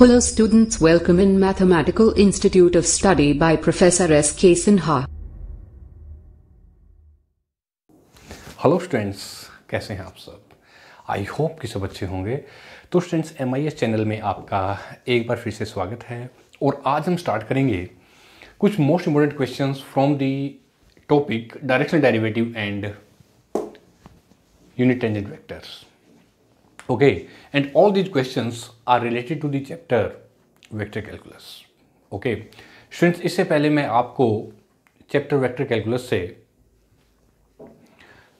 Hello students welcome in Mathematical Institute of Study by Professor S. K. Sinha. Hello students कैसे हैं आप सब I hope कि सब अच्छे होंगे तो स्टूडेंट्स एम चैनल में आपका एक बार फिर से स्वागत है और आज हम स्टार्ट करेंगे कुछ most important question from the topic directional derivative and unit tangent vectors Okay, and all these questions are related to the chapter vector calculus okay students इससे पहले मैं आपको चैप्टर वेक्टर कैलकुलस से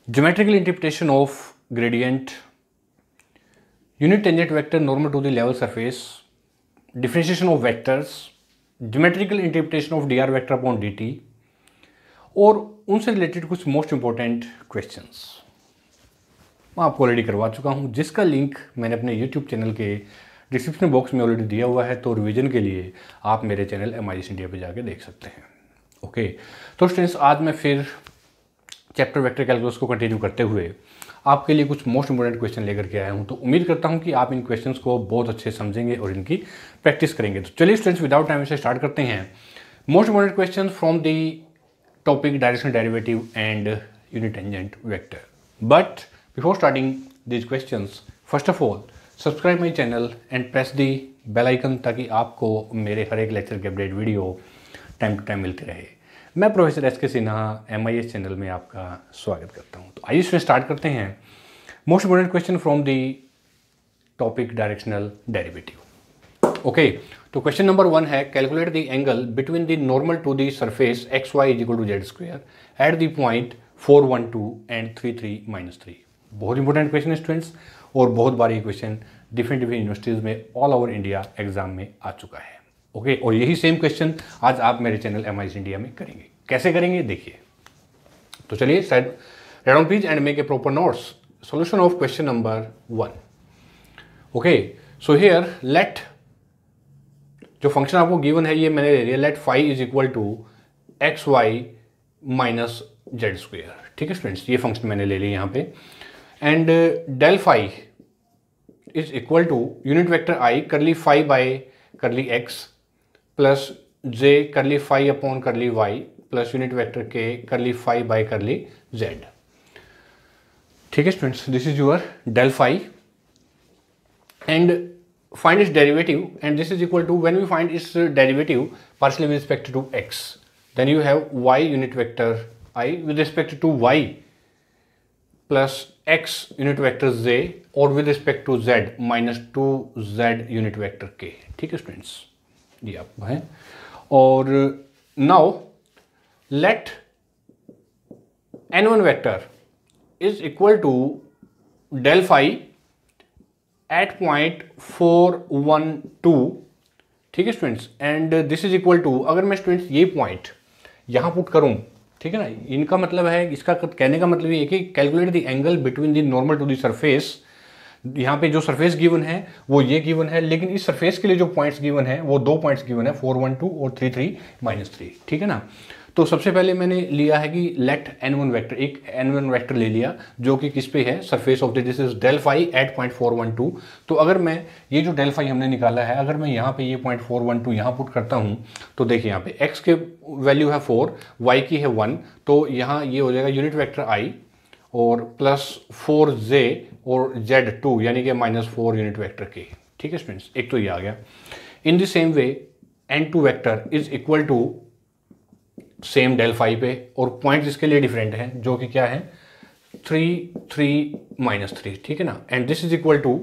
geometrical interpretation of gradient unit tangent vector normal to the level surface differentiation of vectors geometrical interpretation of D R vector upon D T और उनसे related कुछ most important questions मैं आपको already करवा चुका हूँ जिसका लिंक मैंने अपने यूट्यूब चैनल के डिस्क्रिप्शन बॉक्स में ऑलरेडी दिया हुआ है तो रिविज़न के लिए आप मेरे चैनल एम आई इंडिया पर जाके देख सकते हैं ओके तो स्टूडेंट्स आज मैं फिर चैप्टर वेक्टर कैलकुलस को कंटिन्यू करते हुए आपके लिए कुछ मोस्ट इंपॉर्टेंट क्वेश्चन लेकर के आया हूँ तो उम्मीद करता हूँ कि आप इन क्वेश्चंस को बहुत अच्छे समझेंगे और इनकी प्रैक्टिस करेंगे तो चलिए स्टूडेंट्स विदाउट टाइम से स्टार्ट करते हैं most important question from the topic direction derivative and unit tangent vector but Before starting these questions, first of all, subscribe my channel and press the bell icon ताकि आपको मेरे हर एक लेक्चर के update video time to time मिलते रहे मैं professor S K Sinha M I S channel में आपका स्वागत करता हूँ तो आइए इसमें स्टार्ट करते हैं most important question from the topic directional derivative okay तो क्वेश्चन नंबर वन है calculate the angle between the normal to the surface X Y is equal to Z square at the point four one two and three three minus three बहुत important question है students और बहुत बार ये क्वेश्चन different different universities में all over India exam में आ चुका है ओके okay? और यही सेम क्वेश्चन आज आप मेरे चैनल एम इंडिया में करेंगे कैसे करेंगे देखिए तो चलिए side red on piece and make a proper notes solution of question number one okay so here let जो फंक्शन आपको गिवन है ये मैंने ले लिया let five is equal to X Y minus Z square ठीक है स्टूडेंट्स ये फंक्शन मैंने ले लिया यहाँ पे and uh, del phi is equal to unit vector i curly phi by curly x plus j curly phi upon curly y plus unit vector k curly phi by curly z. Okay, students, this is your del phi. And find its derivative and this is equal to when we find its uh, derivative partially with respect to x then you have y unit vector i with respect to y plus x unit vector और or with respect to z minus 2z unit vector k ठीक है students ये आप हैं और now let N one vector is equal to del phi at point four one two ठीक है students and this is equal to अगर मैं स्टूडेंट्स ये पॉइंट यहाँ पुट करूँ ठीक है ना इनका मतलब है इसका कहने का मतलब ये है कि calculate the angle between the normal to the surface यहाँ पे जो सरफेस गिवन है वो ये गिवन है लेकिन इस सरफेस के लिए जो पॉइंट्स गिवन है वो दो पॉइंट्स गिवन है फोर वन टू और थ्री थ्री माइनस थ्री ठीक है ना तो सबसे पहले मैंने लिया है कि लेट एन वन वैक्टर एक एन वन वैक्टर ले लिया जो कि किस पे है surface of the this is del phi at point four one two तो अगर मैं ये जो डेल्फाई हमने निकाला है अगर मैं यहाँ पे ये पॉइंट फोर वन टू यहाँ पुट करता हूँ तो देखिए यहाँ पे एक्स के वैल्यू है फोर वाई की है वन तो यहाँ ये हो जाएगा यूनिट वैक्टर आई और प्लस फोर जे और जेड टू यानी कि minus four unit vector k ठीक है स्टूडेंट्स एक तो ये आ गया in the same way n two vector is equal to same del five पे और पॉइंट इसके लिए डिफरेंट है जो कि क्या है थ्री थ्री माइनस थ्री ठीक है ना and this is equal to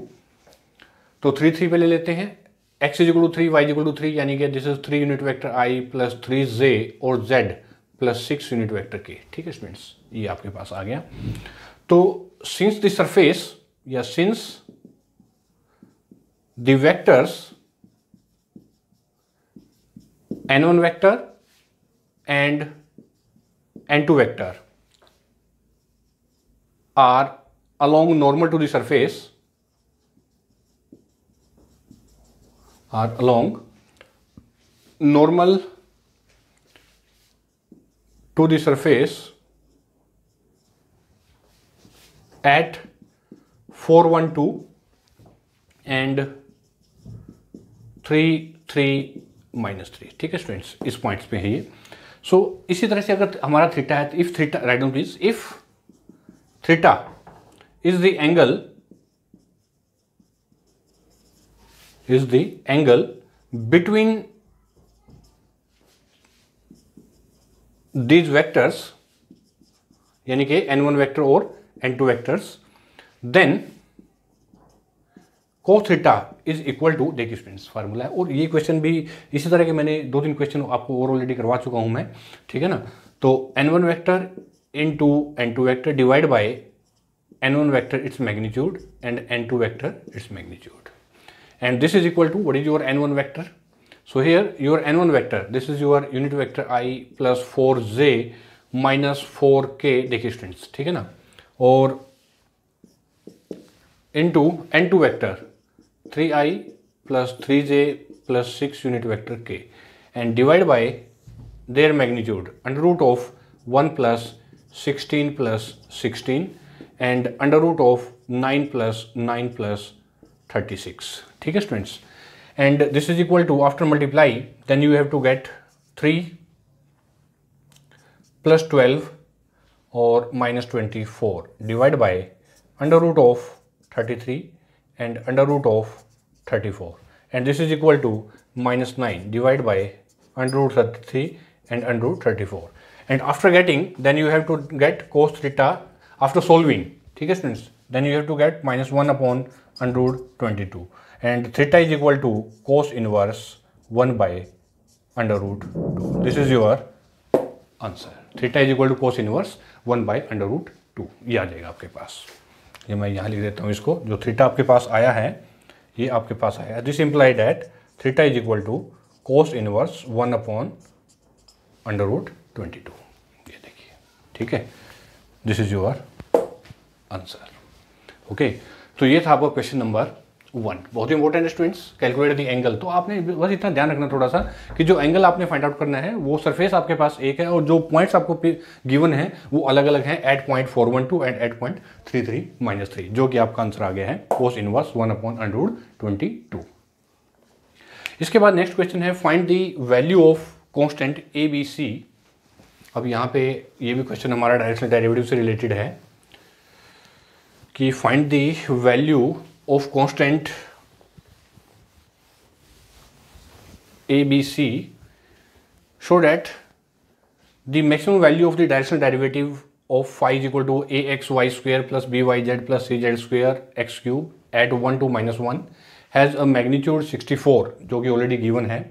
तो थ्री थ्री पे ले लेते हैं x is equal to three y is equal to three यानी कि this is three unit vector i plus three j और z plus six unit vector k ठीक है स्टूडेंट्स ये आपके पास आ गया तो सिंस द सरफेस या since the vectors n one vector and n2 vector are along normal to the surface are along normal to the surface at 4, 1, 2 and 3 3 3. Take a है Is points पॉइंट्स पे here? So so, इसी तरह से अगर हमारा theta है तो if theta right down please if theta is the angle is the angle between these vectors यानी कि वन वैक्टर और n two vectors then theta is equal to देखिए स्टूडेंट्स फार्मूला है और ये क्वेश्चन भी इसी तरह के मैंने दो तीन क्वेश्चन आपको और ऑलरेडी करवा चुका हूँ मैं ठीक है ना तो n one vector into n two vector divide by n one vector its magnitude and n two vector its magnitude to what is your n one vector so here your n one vector this is this unit vector i plus four j minus four k देखिए students ठीक है ना और into n two vector 3i plus 3j plus 6 unit vector k and divide by their magnitude under root of 1 plus 16 plus 16 and under root of 9 plus 9 plus 36 ठीक है students and this is equal to after multiply then you have to get 3 plus 12 or minus 24 divided by under root of 33 and under root of 34 and this is equal to minus 9 divided by under root 33 and under root 34 and after getting then you have to get cos theta after solving okay students then you have to get minus 1 upon under root 22 and theta is equal to cos inverse 1 by under root 2 this is your answer theta is equal to cos inverse 1 by under root 2 yeah, ये मैं यहाँ लिख देता हूँ इसको जो theta आपके पास आया है ये आपके पास आया this imply that theta is equal to cos inverse one upon under root twenty two ये देखिए ठीक है this is your answer okay तो ये था आपका क्वेश्चन नंबर वन बहुत important students calculate the angle तो आपने बस इतना ध्यान रखना थोड़ा सा कि जो एंगल आपने फाइंड आउट करना है वो सरफेस आपके पास एक है और जो पॉइंट्स आपको गिवन है वो अलग अलग हैं eight point four one two and eight point three three minus three जो कि आपका आंसर आ गया है cos inverse one upon under root twenty two इसके बाद नेक्स्ट क्वेश्चन है find the value of constant a b c अब यहाँ पे ये भी क्वेश्चन हमारा डायरेक्शनल डेरिवेटिव से रिलेटेड है कि find the value of constant ABC so that the maximum value of the directional derivative of phi is equal to axy square plus byz plus cz square x cube at 1 to minus 1 has a magnitude 64 जो कि already given hai,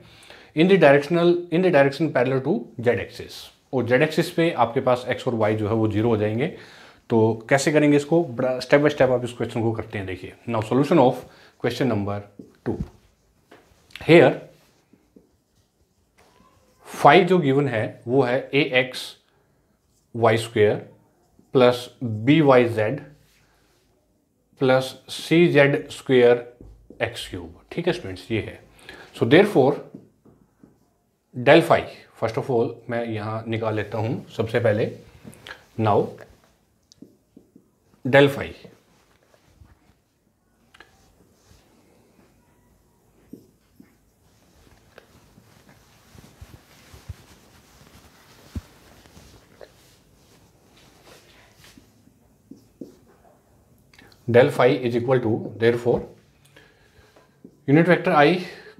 in the directional in the direction parallel to Z axis. और z axis पे आपके पास x और Y जो है वो zero हो जाएंगे तो कैसे करेंगे इसको स्टेप बाय स्टेप आप इस क्वेश्चन को करते हैं देखिए now solution of question number two here five जो गिवन है वो है a x y square plus b y z plus c z square x cube ठीक है स्टूडेंट्स ये है so therefore del five first of all मैं यहां निकाल लेता हूं सबसे पहले now del five del five is equal to therefore unit vector i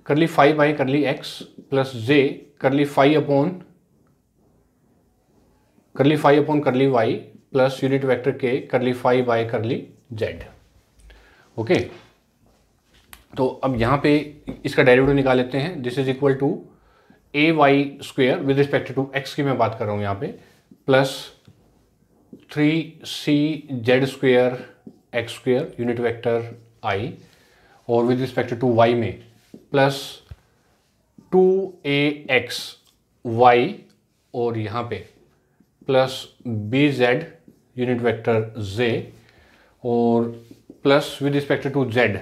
curly five by curly x plus J curly five upon curly five upon curly y plus unit vector k curly five by curly z okay तो अब यहां पे इसका derivative निकाल लेते हैं this is equal to a y square with respect to x की मैं बात कर रहा हूं यहां पे plus three c z square x square unit vector i और विद रिस्पेक्ट टू वाई में plus two a x y और यहां पे plus b z unit vector j और plus with respect to z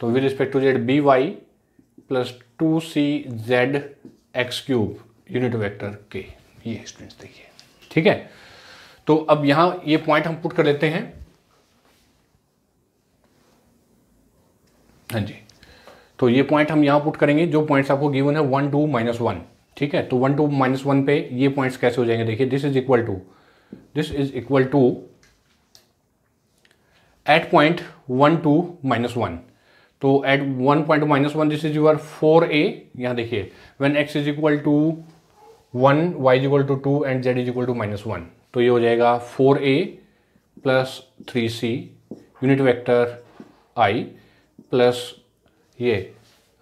तो with respect to z b y plus two c z x cube unit vector k ये students देखिए ठीक है तो अब यहां ये पॉइंट हम पुट कर लेते हैं हाँ जी तो ये पॉइंट हम यहां पुट करेंगे जो पॉइंट्स आपको गिवन है वन टू माइनस वन ठीक है तो वन टू माइनस वन पे ये पॉइंट्स कैसे हो जाएंगे देखिए this is equal to this is equal to at point 1 two minus 1 तो at one point minus one this is your four a यहाँ देखिए when x is equal to one y is equal to two and z is equal to minus one तो ये हो जाएगा four a plus three c unit vector i plus ये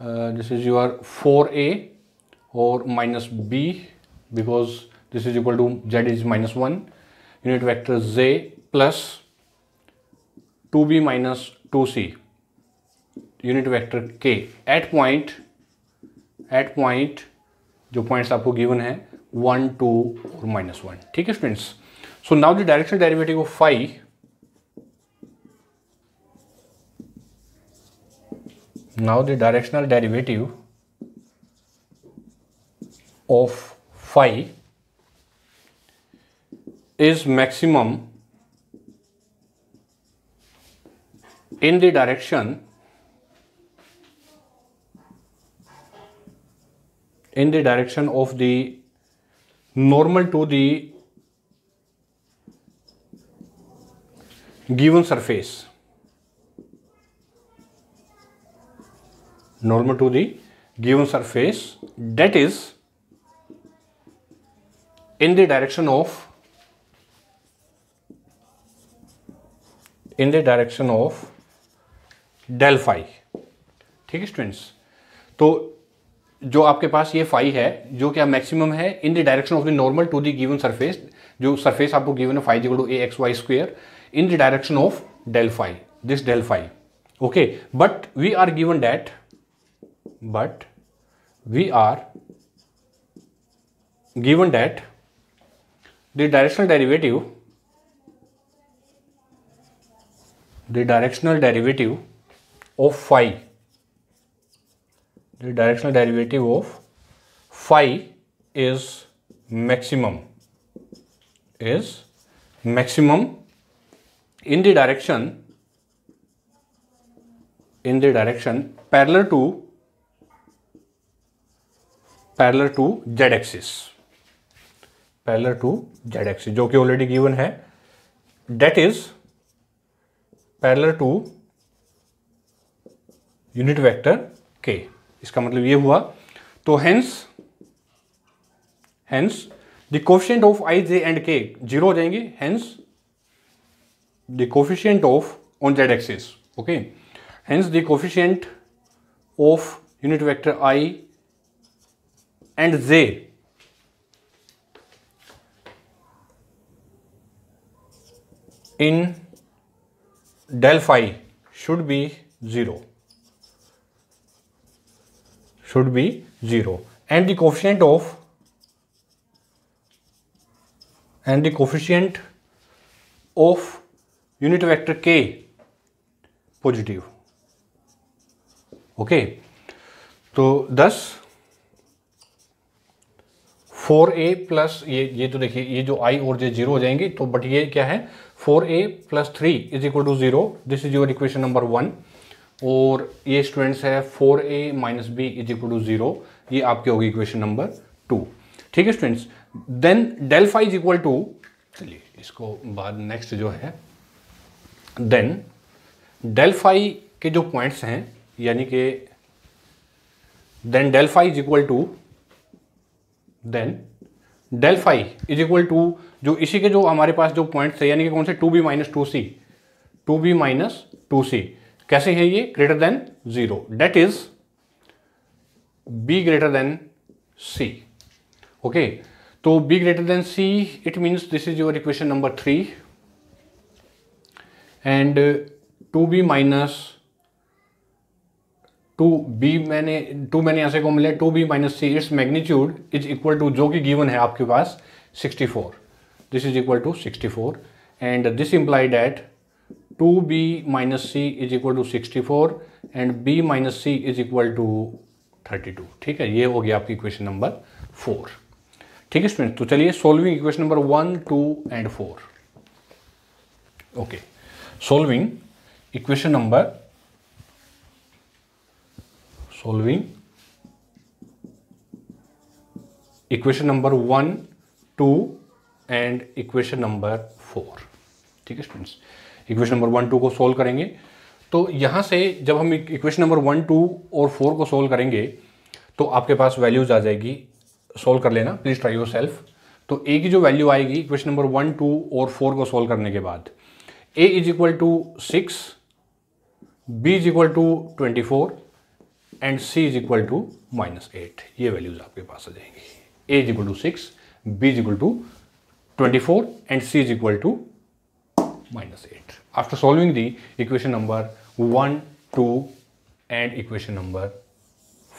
this is your four a और minus B because this is equal to z is minus one j plus two b minus two c unit vector k at point at point जो points आपको given है one two और minus one ठीक है students so now the directional derivative of five now the directional derivative of five is maximum in the direction in the direction of the normal to the given surface normal to the given surface that is in the direction of in the direction of del five ठीक है students तो जो आपके पास ये phi है जो क्या maximum है in the direction of the normal to the given surface जो सरफेस आपको गिवन है five zero a x y square in the direction of del five this del del phi okay but we are given that but we are given that the directional derivative the directional derivative of phi the directional derivative of phi is maximum is maximum in the direction in the direction parallel to parallel to z axis parallel to z axis jo ki already given hai that is parallel to unit vector k इसका मतलब ये हुआ तो hence hence the coefficient of i j and k zero हो जाएंगे hence the coefficient of on z axis okay hence the coefficient of unit vector i and j in del phi should be 0 should be 0 and the coefficient of and the coefficient of unit vector k positive okay so thus four a plus ये ये तो देखिए ये जो आई और जे zero हो जाएंगी तो बट ये क्या है four a plus three is equal to zero this is your equation number one और ये स्टूडेंट्स है four a minus b is equal to zero ये आपकी होगी इक्वेशन नंबर टू ठीक है students then del phi is equal to चलिए इसको बाद नेक्स्ट जो है देन डेल्फाई के जो पॉइंट्स हैं यानी कि then del phi is equal to then del five is equal to जो इसी के जो हमारे पास जो पॉइंट है यानी कि कौन से two b minus two c two b minus two c कैसे है ये greater than zero that is b greater than c okay तो b greater than c it means this is your equation number three and two b minus two b मैंने two मैंने से को मिले two b minus c its magnitude is equal to जो कि given है आपके पास four this is equal to sixty four and this imply that two b minus c is equal to four and b minus c is equal to two ठीक है ये हो गया आपकी इक्वेशन नंबर फोर ठीक है स्टूडेंट तो चलिए solving equation number one two and four okay solving equation number solving equation number one two and equation number four ठीक है students equation number one two को सोल्व करेंगे तो यहां से जब हम इक्वेशन नंबर वन टू और फोर को सोल्व करेंगे तो आपके पास वैल्यूज आ जाएगी सोल्व कर लेना प्लीज़ ट्राई योर सेल्फ तो ए की जो वैल्यू आएगी इक्वेशन नंबर वन टू और फोर को सोल्व करने के बाद a is equal to six b is equal to twenty four and c is equal to minus eight ये वैल्यूज आपके पास आ जाएंगी a is equal to six b is equal to twenty four and c is equal to minus eight after solving the equation number one two and equation number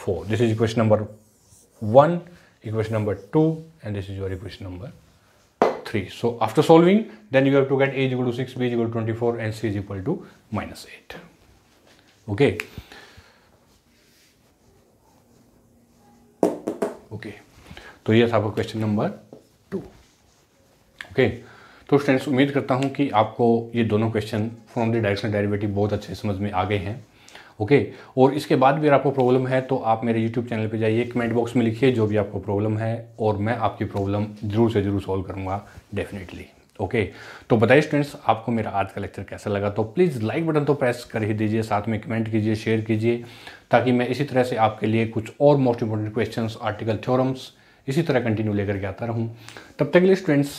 four this is equation number one equation number two and this is your equation number three so after solving then you have to get a is equal to six b is equal twenty four and c is equal to minus eight okay okay. Okay तो ये था आपका question number two okay तो students उम्मीद करता हूँ कि आपको ये दोनों question from the directional derivative बहुत अच्छे समझ में आ गए हैं ओके okay. और इसके बाद भी अगर आपको प्रॉब्लम है तो आप मेरे यूट्यूब चैनल पे जाइए कमेंट बॉक्स में लिखिए जो भी आपको प्रॉब्लम है और मैं आपकी प्रॉब्लम ज़रूर से ज़रूर सॉल्व करूँगा डेफिनेटली ओके तो बताइए स्टूडेंट्स आपको मेरा आज का लेक्चर कैसा लगा तो प्लीज़ लाइक बटन तो प्रेस कर ही दीजिए साथ में कमेंट कीजिए शेयर कीजिए ताकि मैं इसी तरह से आपके लिए कुछ और most important question article theorems इसी तरह कंटिन्यू लेकर के आता रहूँ तब तक के लिए students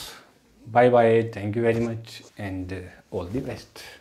bye bye thank you very much and all the best